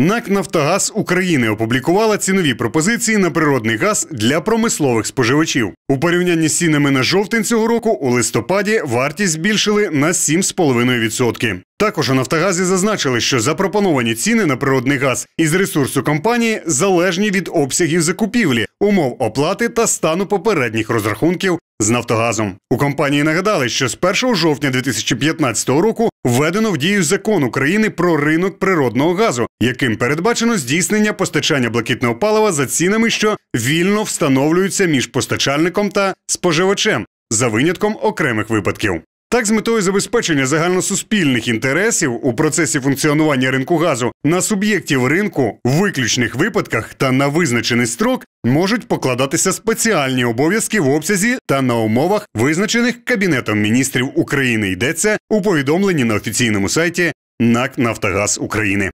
НАК Нафтогаз України опублікувала цінові пропозиції на природний газ для промислових споживачів. У порівнянні з цінами на жовтень цього року у листопаді вартість збільшили на 7,5%. Також у Нафтогазі зазначили, що запропоновані ціни на природний газ із ресурсу компанії залежні від обсягів закупівлі, умов оплати та стану попередніх розрахунків з Нафтогазом. У компанії нагадали, що з 1 жовтня 2015 року введено в дію закон України про ринок природного газу, яким передбачено здійснення постачання блакитного палива за цінами, що вільно встановлюються між постачальником та споживачем за винятком окремих випадків. Так, з метою забезпечення загальносуспільних інтересів у процесі функціонування ринку газу на суб'єктів ринку в виключних випадках та на визначений строк можуть покладатися спеціальні обов'язки в обсязі та на умовах, визначених Кабінетом міністрів України, йдеться у повідомленні на офіційному сайті НАК Нафтогаз України.